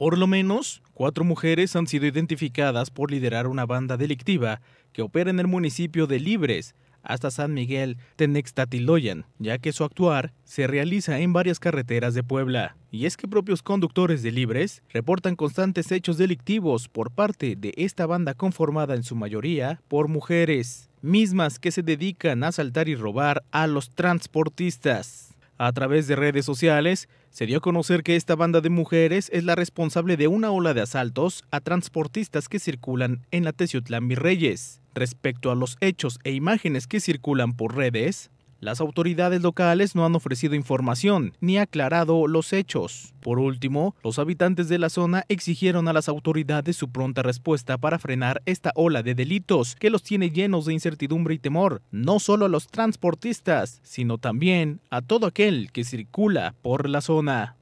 Por lo menos, cuatro mujeres han sido identificadas por liderar una banda delictiva que opera en el municipio de Libres, hasta San Miguel Tenextatiloyan, ya que su actuar se realiza en varias carreteras de Puebla. Y es que propios conductores de Libres reportan constantes hechos delictivos por parte de esta banda conformada en su mayoría por mujeres, mismas que se dedican a asaltar y robar a los transportistas. A través de redes sociales, se dio a conocer que esta banda de mujeres es la responsable de una ola de asaltos a transportistas que circulan en la Teciutlán Virreyes. Respecto a los hechos e imágenes que circulan por redes, las autoridades locales no han ofrecido información ni aclarado los hechos. Por último, los habitantes de la zona exigieron a las autoridades su pronta respuesta para frenar esta ola de delitos que los tiene llenos de incertidumbre y temor, no solo a los transportistas, sino también a todo aquel que circula por la zona.